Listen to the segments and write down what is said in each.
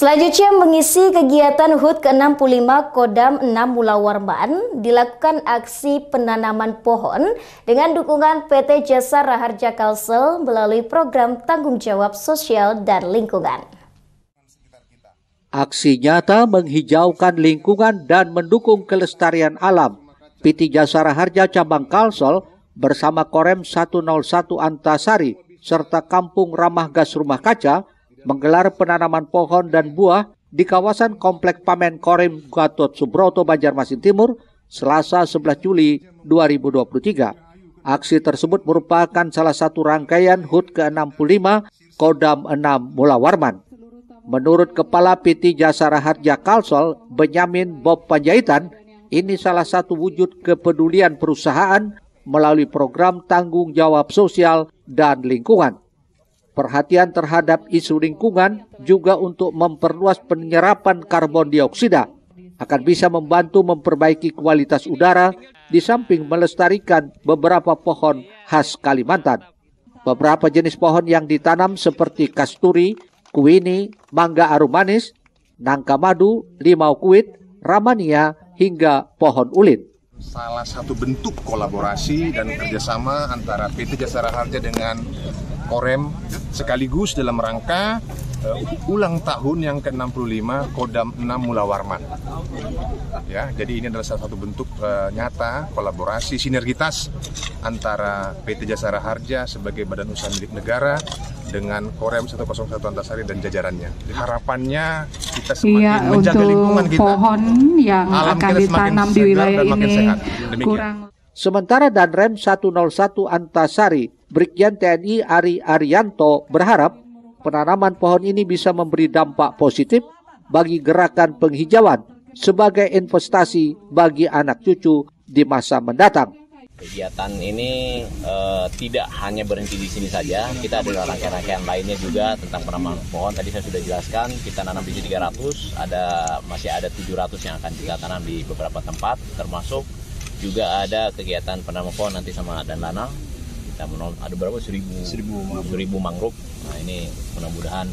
Selanjutnya mengisi kegiatan HUT ke-65 Kodam 6 Mulawarman dilakukan aksi penanaman pohon dengan dukungan PT Jasa Raharja Kalsel melalui program tanggung jawab sosial dan lingkungan. Aksi nyata menghijaukan lingkungan dan mendukung kelestarian alam. PT Jasa Raharja Cabang Kalsel bersama Korem 101 Antasari serta Kampung Ramah Gas Rumah Kaca menggelar penanaman pohon dan buah di kawasan Komplek Pamen Korim Gatot Subroto Banjarmasin Timur Selasa 11 Juli 2023. Aksi tersebut merupakan salah satu rangkaian HUT ke-65 Kodam 6 Mula Warman. Menurut Kepala PT Jasara Harja Kalsol, Benyamin Bob Panjaitan, ini salah satu wujud kepedulian perusahaan melalui program tanggung jawab sosial dan lingkungan. Perhatian terhadap isu lingkungan juga untuk memperluas penyerapan karbon dioksida akan bisa membantu memperbaiki kualitas udara di samping melestarikan beberapa pohon khas Kalimantan. Beberapa jenis pohon yang ditanam seperti kasturi, kuini, mangga arum manis, nangka madu, limau kuit, ramania, hingga pohon ulin. Salah satu bentuk kolaborasi dan kerjasama antara PT Jasara Harja dengan Korem sekaligus dalam rangka uh, ulang tahun yang ke-65 Kodam 6 Mula Warman. Ya, jadi ini adalah salah satu bentuk uh, nyata kolaborasi sinergitas antara PT Jasara Harja sebagai badan usaha milik negara dengan Korem 101 Antasari dan jajarannya. Jadi harapannya kita semakin iya, menjaga lingkungan kita. Pohon yang alam akan ditanam di wilayah ini kurang. Sementara Danrem 101 Antasari Brigjen TNI Ari Arianto berharap penanaman pohon ini bisa memberi dampak positif bagi gerakan penghijauan sebagai investasi bagi anak cucu di masa mendatang. Kegiatan ini e, tidak hanya berhenti di sini saja, kita ada rangkaian-rangkaian lainnya juga tentang penanaman pohon. Tadi saya sudah jelaskan, kita nanam di 300, ada masih ada 700 yang akan kita tanam di beberapa tempat, termasuk juga ada kegiatan penanaman pohon nanti sama dan lanang kita menolong ada berapa seribu seribu mangrove, seribu mangrove. nah ini mudah-mudahan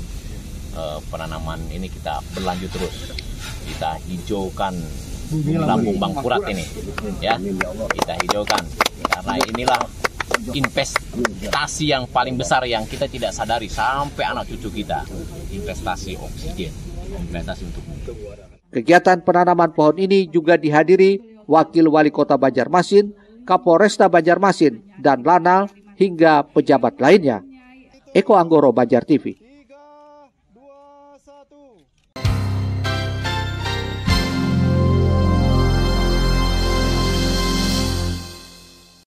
uh, penanaman ini kita berlanjut terus kita hijaukan lambung bangkurat ini ya kita hijaukan karena inilah investasi yang paling besar yang kita tidak sadari sampai anak cucu kita investasi oksigen investasi untuk kegiatan penanaman pohon ini juga dihadiri Wakil Wali Kota Banjarmasin Kapolresta Banjarmasin dan Lanal hingga pejabat lainnya. Eko Anggoro Banjar TV.